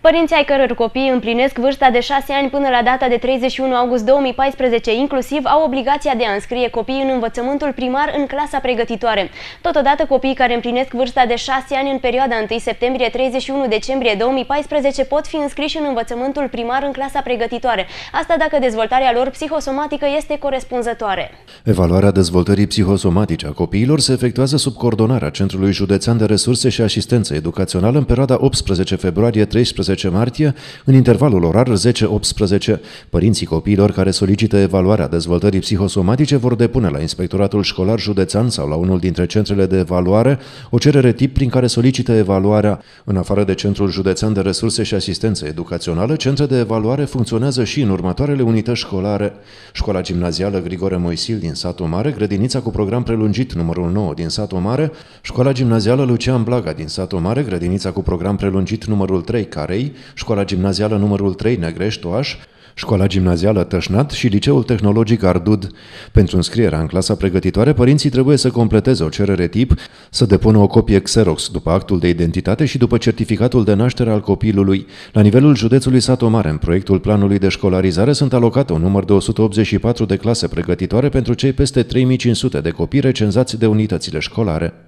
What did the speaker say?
Părinții ai căror copii împlinesc vârsta de 6 ani până la data de 31 august 2014 inclusiv au obligația de a înscrie copiii în învățământul primar în clasa pregătitoare. Totodată, copiii care împlinesc vârsta de 6 ani în perioada 1 septembrie-31 decembrie 2014 pot fi înscriși în învățământul primar în clasa pregătitoare, asta dacă dezvoltarea lor psihosomatică este corespunzătoare. Evaluarea dezvoltării psihosomatice a copiilor se efectuează sub coordonarea Centrului Județean de Resurse și Asistență Educațională în perioada 18 februarie 13 15 martie, în intervalul orar 10-18. Părinții copiilor care solicită evaluarea dezvoltării psihosomatice vor depune la Inspectoratul Școlar Județean sau la unul dintre centrele de evaluare o cerere tip prin care solicită evaluarea. În afară de Centrul Județean de Resurse și Asistență Educațională, centre de evaluare funcționează și în următoarele unități școlare. Școala Gimnazială Grigore Moisil din satul Mare, grădinița cu program prelungit numărul 9 din satul Mare, Școala Gimnazială Lucian Blaga din satul Mare, grădinița cu program prelungit numărul 3, care 3, Școala Gimnazială numărul 3 Negrești Oaș, Școala Gimnazială Tășnat și Liceul Tehnologic Ardud. Pentru înscrierea în clasa pregătitoare, părinții trebuie să completeze o cerere tip, să depună o copie Xerox după actul de identitate și după certificatul de naștere al copilului. La nivelul județului Satomare, în proiectul planului de școlarizare, sunt alocate un număr de 184 de clase pregătitoare pentru cei peste 3500 de copii recenzați de unitățile școlare.